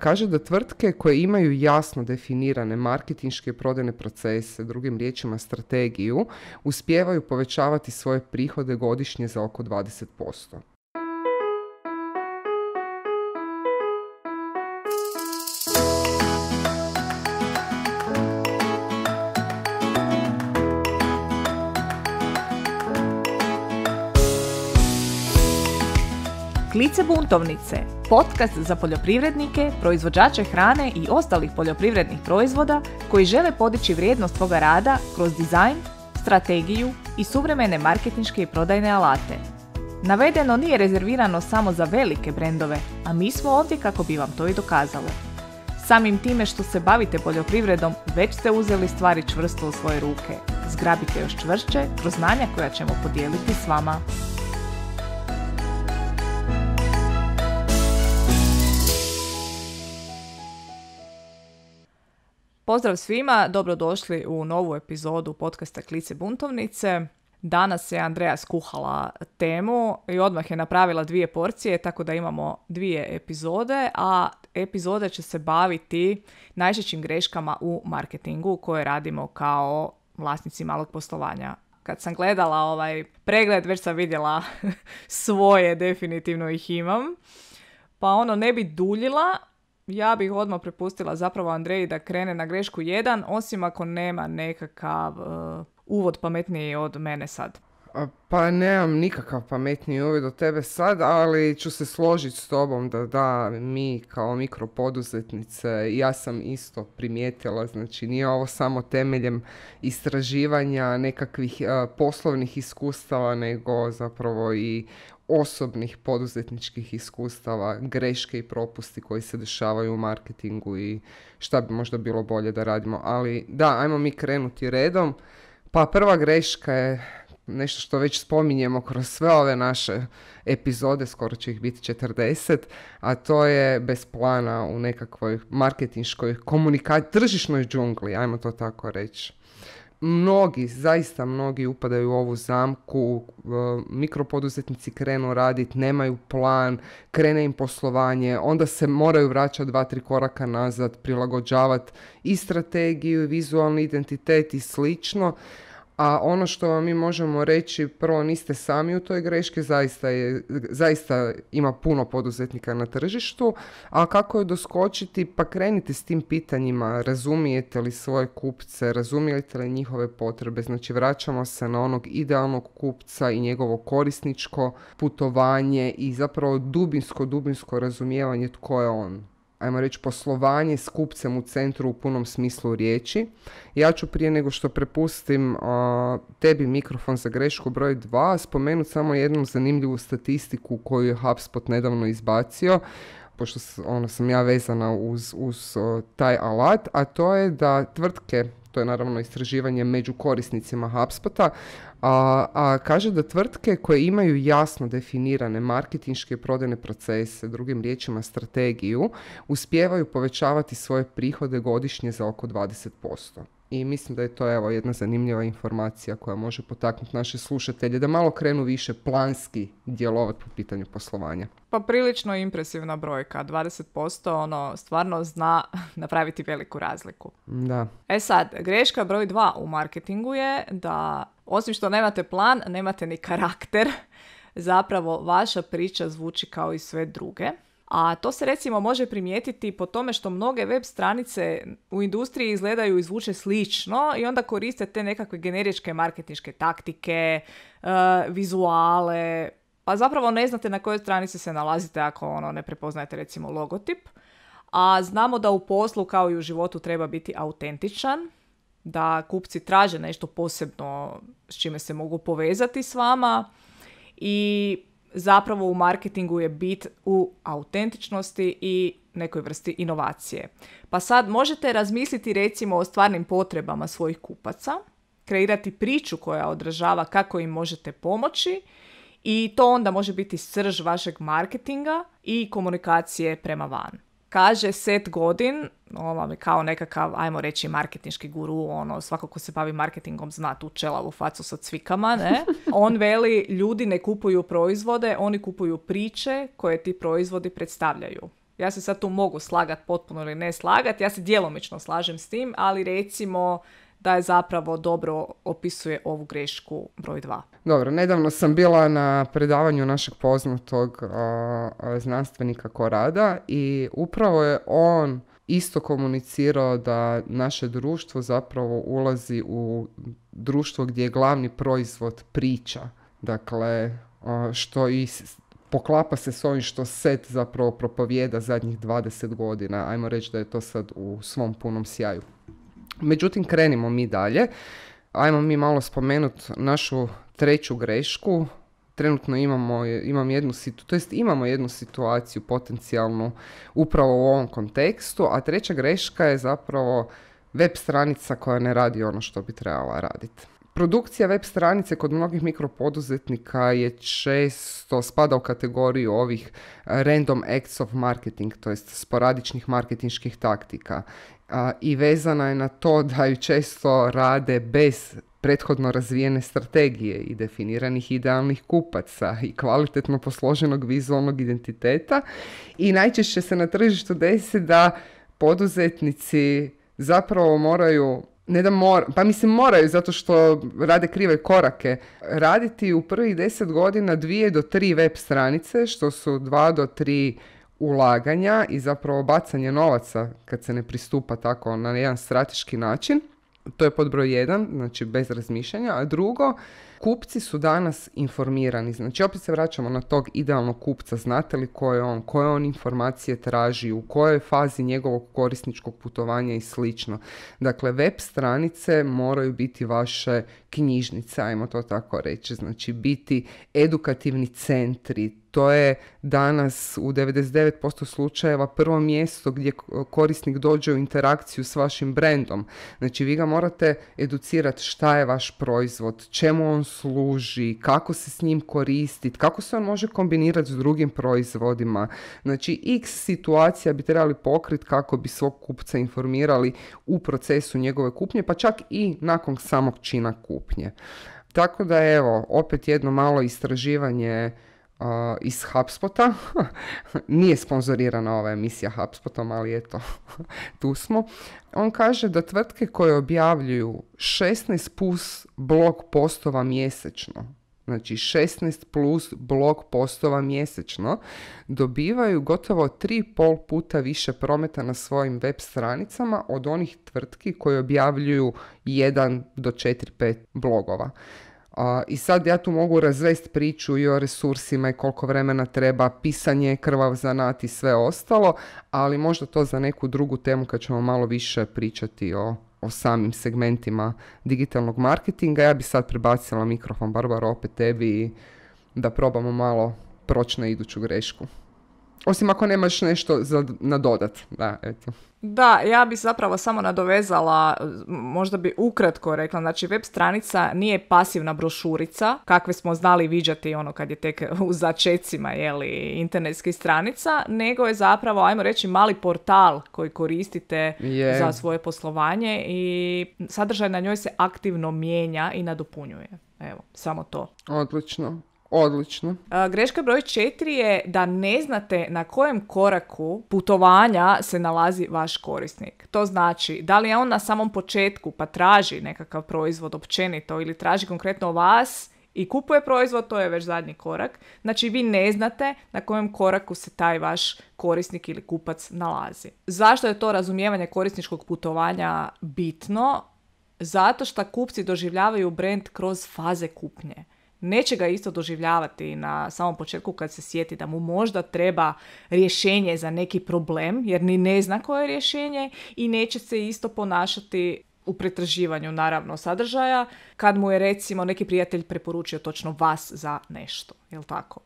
Kaže da tvrtke koje imaju jasno definirane marketinške i prodajne procese, drugim riječima strategiju, uspijevaju povećavati svoje prihode godišnje za oko 20%. Klice buntovnice, podcast za poljoprivrednike, proizvođače hrane i ostalih poljoprivrednih proizvoda koji žele podići vrijednost svoga rada kroz dizajn, strategiju i suvremene marketinške i prodajne alate. Navedeno nije rezervirano samo za velike brendove, a mi smo ovdje kako bi vam to i dokazalo. Samim time što se bavite poljoprivredom, već ste uzeli stvari čvrsto u svoje ruke. Zgrabite još čvršće kroz znanja koja ćemo podijeliti s vama. Pozdrav svima, dobrodošli u novu epizodu podcasta Klice buntovnice. Danas je Andreja skuhala temu i odmah je napravila dvije porcije, tako da imamo dvije epizode, a epizode će se baviti najčešćim greškama u marketingu koje radimo kao vlasnici malog poslovanja. Kad sam gledala ovaj pregled, već sam vidjela svoje, definitivno ih imam. Pa ono, ne bi duljila, ja bih odmah prepustila zapravo Andreji da krene na grešku jedan, osim ako nema nekakav e, uvod pametniji od mene sad. Pa nemam nikakav pametniji uvod od tebe sad, ali ću se složiti s tobom da da, mi kao mikropoduzetnice, ja sam isto primijetila, znači nije ovo samo temeljem istraživanja nekakvih e, poslovnih iskustava, nego zapravo i osobnih poduzetničkih iskustava, greške i propusti koji se dešavaju u marketingu i šta bi možda bilo bolje da radimo. Ali da, ajmo mi krenuti redom. Pa prva greška je nešto što već spominjemo kroz sve ove naše epizode, skoro će ih biti 40, a to je bez plana u nekakvoj marketinškoj komunikaciji, tržišnoj džungli, ajmo to tako reći mnogi, zaista mnogi upadaju u ovu zamku, e, mikropoduzetnici krenu raditi, nemaju plan, krene im poslovanje, onda se moraju vraćati dva, tri koraka nazad, prilagođavati i strategiju, i vizualni identitet i slično a ono što vam mi možemo reći, prvo niste sami u toj greški, zaista, je, zaista ima puno poduzetnika na tržištu, a kako je doskočiti, pa krenite s tim pitanjima, razumijete li svoje kupce, razumijete li njihove potrebe, znači vraćamo se na onog idealnog kupca i njegovo korisničko putovanje i zapravo dubinsko, dubinsko razumijevanje tko je on ajmo reći, poslovanje s kupcem u centru u punom smislu riječi. Ja ću prije nego što prepustim tebi mikrofon za grešku broj 2 spomenuti samo jednu zanimljivu statistiku koju je HubSpot nedavno izbacio pošto ono, sam ja vezana uz, uz taj alat, a to je da tvrtke, to je naravno istraživanje među korisnicima HubSpota, a, a kaže da tvrtke koje imaju jasno definirane marketinške i prodajne procese, drugim riječima strategiju, uspijevaju povećavati svoje prihode godišnje za oko 20%. I mislim da je to evo jedna zanimljiva informacija koja može potaknuti naše slušatelje da malo krenu više planski djelovati po pitanju poslovanja. Pa prilično impresivna brojka, 20% ono stvarno zna napraviti veliku razliku. Da. E sad, greška broj 2 u marketingu je da osim što nemate plan, nemate ni karakter. Zapravo, vaša priča zvuči kao i sve druge. A to se recimo može primijetiti po tome što mnoge web stranice u industriji izgledaju i zvuče slično i onda koriste te nekakve generičke marketinške taktike, e, vizuale, pa zapravo ne znate na kojoj stranici se nalazite ako ono ne prepoznajete recimo logotip. A znamo da u poslu kao i u životu treba biti autentičan, da kupci traže nešto posebno s čime se mogu povezati s vama i zapravo u marketingu je bit u autentičnosti i nekoj vrsti inovacije. Pa sad možete razmisliti recimo o stvarnim potrebama svojih kupaca, kreirati priču koja odražava kako im možete pomoći i to onda može biti srž vašeg marketinga i komunikacije prema van kaže set godin, kao nekakav, ajmo reći, marketinški guru, ono, svako ko se bavi marketingom zna tu čelavu facu sa cvikama, ne? On veli, ljudi ne kupuju proizvode, oni kupuju priče koje ti proizvodi predstavljaju. Ja se sad tu mogu slagat potpuno ili ne slagat, ja se djelomično slažem s tim, ali recimo da je zapravo dobro opisuje ovu grešku broj 2. Dobro, nedavno sam bila na predavanju našeg poznatog znanstvenika Korada i upravo je on isto komunicirao da naše društvo zapravo ulazi u društvo gdje je glavni proizvod priča. Dakle, što i poklapa se s ovim što set zapravo propovijeda zadnjih 20 godina. Ajmo reći da je to sad u svom punom sjaju. Međutim, krenimo mi dalje. Ajmo mi malo spomenuti našu treću grešku. Trenutno imamo, imam jednu, to jest imamo jednu situaciju potencijalnu upravo u ovom kontekstu, a treća greška je zapravo web stranica koja ne radi ono što bi trebala raditi. Produkcija web stranice kod mnogih mikropoduzetnika je često spada u kategoriju ovih e, random acts of marketing, to jest sporadičnih marketinških taktika. E, I vezana je na to da ju često rade bez prethodno razvijene strategije i definiranih idealnih kupaca i kvalitetno posloženog vizualnog identiteta. I najčešće se na tržištu desi da poduzetnici zapravo moraju ne da mora, pa mislim moraju zato što rade krive korake. Raditi u prvih deset godina dvije do tri web stranice, što su dva do tri ulaganja i zapravo bacanje novaca kad se ne pristupa tako na jedan strateški način. To je pod broj jedan, znači bez razmišljanja. A drugo, Kupci su danas informirani, znači opet se vraćamo na tog idealnog kupca, znate li ko je on, koje on informacije traži, u kojoj fazi njegovog korisničkog putovanja i slično. Dakle, web stranice moraju biti vaše knjižnice, ajmo to tako reći, znači biti edukativni centri, to je danas u 99% slučajeva prvo mjesto gdje korisnik dođe u interakciju s vašim brendom. Znači vi ga morate educirati šta je vaš proizvod, čemu on služi, kako se s njim koristiti, kako se on može kombinirati s drugim proizvodima. Znači x situacija bi trebali pokriti kako bi svog kupca informirali u procesu njegove kupnje, pa čak i nakon samog čina kupnje. Tako da evo, opet jedno malo istraživanje uh, iz HubSpota. Nije sponzorirana ova emisija HubSpotom, ali eto, tu smo. On kaže da tvrtke koje objavljuju 16 plus blog postova mjesečno, znači 16 plus blog postova mjesečno, dobivaju gotovo 3,5 puta više prometa na svojim web stranicama od onih tvrtki koje objavljuju 1 do 4-5 blogova. I sad ja tu mogu razvesti priču i o resursima i koliko vremena treba, pisanje, krvav zanat i sve ostalo, ali možda to za neku drugu temu kad ćemo malo više pričati o, o samim segmentima digitalnog marketinga. Ja bi sad prebacila mikrofon, Barbara, opet tebi da probamo malo proći na iduću grešku. Osim ako nemaš nešto za nadodat. Da, eto. Da, ja bih zapravo samo nadovezala, možda bi ukratko rekla, znači web stranica nije pasivna brošurica, kakve smo znali viđati ono kad je tek u začecima jeli, internetskih stranica, nego je zapravo, ajmo reći, mali portal koji koristite za svoje poslovanje i sadržaj na njoj se aktivno mijenja i nadopunjuje. Evo, samo to. Odlično. Odlično. greška broj četiri je da ne znate na kojem koraku putovanja se nalazi vaš korisnik. To znači, da li je on na samom početku pa traži nekakav proizvod općenito ili traži konkretno vas i kupuje proizvod, to je već zadnji korak. Znači, vi ne znate na kojem koraku se taj vaš korisnik ili kupac nalazi. Zašto je to razumijevanje korisničkog putovanja bitno? Zato što kupci doživljavaju brend kroz faze kupnje neće ga isto doživljavati na samom početku kad se sjeti da mu možda treba rješenje za neki problem jer ni ne zna koje je rješenje i neće se isto ponašati u pretraživanju naravno sadržaja kad mu je recimo neki prijatelj preporučio točno vas za nešto, jel tako?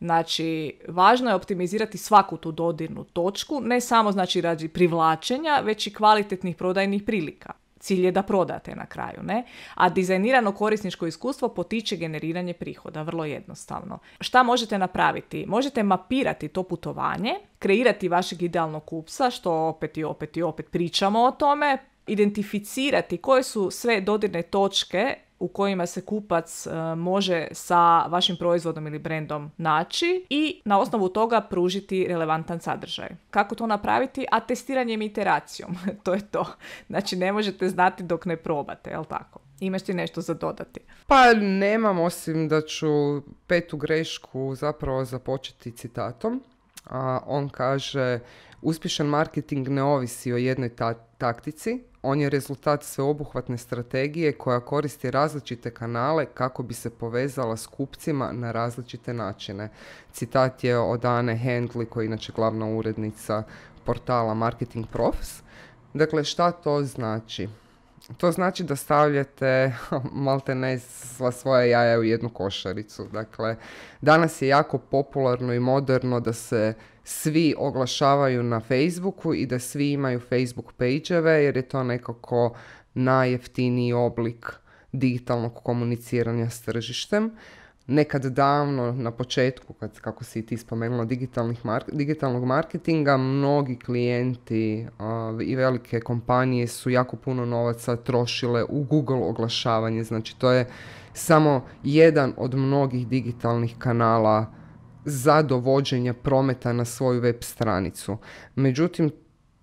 Znači, važno je optimizirati svaku tu dodirnu točku, ne samo znači radi privlačenja, već i kvalitetnih prodajnih prilika. Cilj je da prodate na kraju, ne? A dizajnirano korisničko iskustvo potiče generiranje prihoda, vrlo jednostavno. Šta možete napraviti? Možete mapirati to putovanje, kreirati vašeg idealnog kupca, što opet i opet i opet pričamo o tome, identificirati koje su sve dodirne točke u kojima se kupac e, može sa vašim proizvodom ili brendom naći i na osnovu toga pružiti relevantan sadržaj. Kako to napraviti? A testiranjem i iteracijom. to je to. Znači ne možete znati dok ne probate, jel tako? Imaš ti nešto za dodati? Pa nemam, osim da ću petu grešku zapravo započeti citatom a, on kaže uspješan marketing ne ovisi o jednoj taktici, on je rezultat sveobuhvatne strategije koja koristi različite kanale kako bi se povezala s kupcima na različite načine. Citat je od Ane Hendli koja je inače glavna urednica portala Marketing Profs. Dakle, šta to znači? to znači da stavljate malte ne sva svoja jaja u jednu košaricu. Dakle, danas je jako popularno i moderno da se svi oglašavaju na Facebooku i da svi imaju Facebook page jer je to nekako najjeftiniji oblik digitalnog komuniciranja s tržištem nekad davno na početku, kad, kako si ti spomenula digitalnog marketinga, mnogi klijenti i velike kompanije su jako puno novaca trošile u Google oglašavanje. Znači to je samo jedan od mnogih digitalnih kanala za dovođenje prometa na svoju web stranicu. Međutim,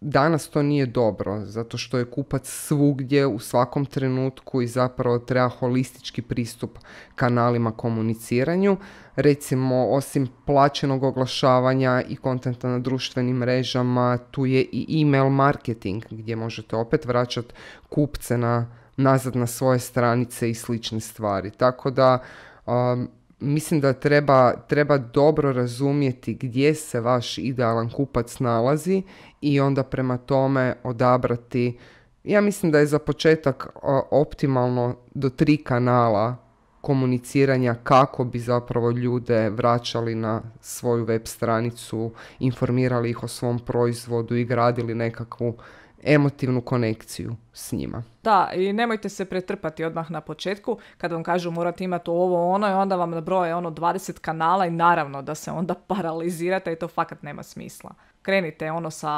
Danas to nije dobro, zato što je kupac svugdje u svakom trenutku i zapravo treba holistički pristup kanalima komuniciranju. Recimo, osim plaćenog oglašavanja i kontenta na društvenim mrežama, tu je i email marketing gdje možete opet vraćati kupce na, nazad na svoje stranice i slične stvari. Tako da... Um, mislim da treba, treba dobro razumjeti gdje se vaš idealan kupac nalazi i onda prema tome odabrati ja mislim da je za početak e, optimalno do tri kanala komuniciranja kako bi zapravo ljude vraćali na svoju web stranicu, informirali ih o svom proizvodu i gradili nekakvu emotivnu konekciju s njima. Da, i nemojte se pretrpati odmah na početku kad vam kažu morate imati ovo ono i onda vam nabroje ono 20 kanala i naravno da se onda paralizirate i to fakat nema smisla krenite ono sa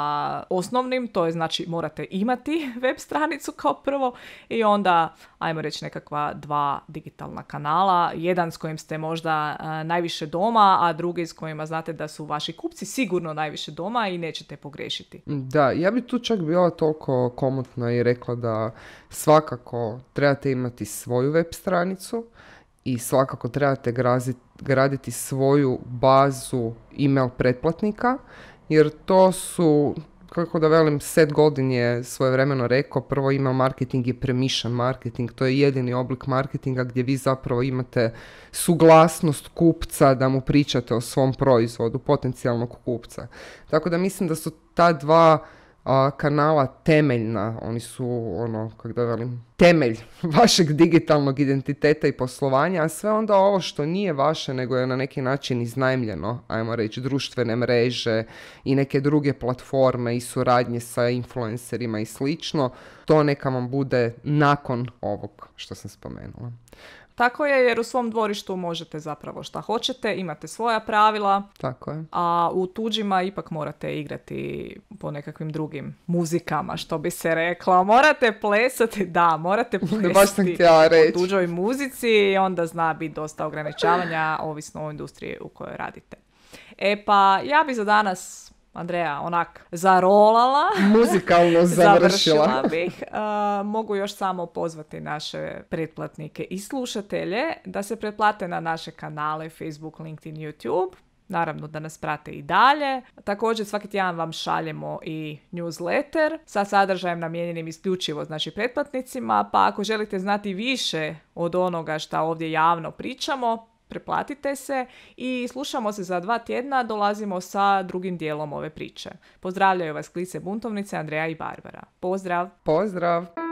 osnovnim, to je znači morate imati web stranicu kao prvo i onda ajmo reći nekakva dva digitalna kanala, jedan s kojim ste možda e, najviše doma, a drugi s kojima znate da su vaši kupci sigurno najviše doma i nećete pogrešiti. Da, ja bi tu čak bila toliko komotna i rekla da svakako trebate imati svoju web stranicu i svakako trebate graditi svoju bazu email pretplatnika jer to su, kako da velim, set Godin je svojevremeno rekao, prvo ima marketing i premišan marketing, to je jedini oblik marketinga gdje vi zapravo imate suglasnost kupca da mu pričate o svom proizvodu, potencijalnog kupca. Tako da mislim da su ta dva a, kanala temeljna, oni su ono, kako da velim, temelj vašeg digitalnog identiteta i poslovanja, a sve onda ovo što nije vaše, nego je na neki način iznajmljeno, ajmo reći, društvene mreže i neke druge platforme i suradnje sa influencerima i slično, to neka vam bude nakon ovog što sam spomenula. Tako je jer u svom dvorištu možete zapravo šta hoćete, imate svoja pravila. Tako je. A u tuđima ipak morate igrati po nekakvim drugim muzikama, što bi se reklo. Morate plesati, da, morate plesati u tuđoj muzici i onda zna biti dosta ograničavanja ovisno o industriji u kojoj radite. E pa, ja bi za danas Andreja onak zarolala. Muzikalno završila. završila bih. mogu još samo pozvati naše pretplatnike i slušatelje da se pretplate na naše kanale Facebook, LinkedIn, YouTube. Naravno da nas prate i dalje. Također svaki tjedan vam šaljemo i newsletter sa sadržajem namijenjenim isključivo znači pretplatnicima, pa ako želite znati više od onoga što ovdje javno pričamo, Preplatite se i slušamo se za dva tjedna, dolazimo sa drugim dijelom ove priče. Pozdravljaju vas klice buntovnice Andreja i Barbara. Pozdrav! Pozdrav!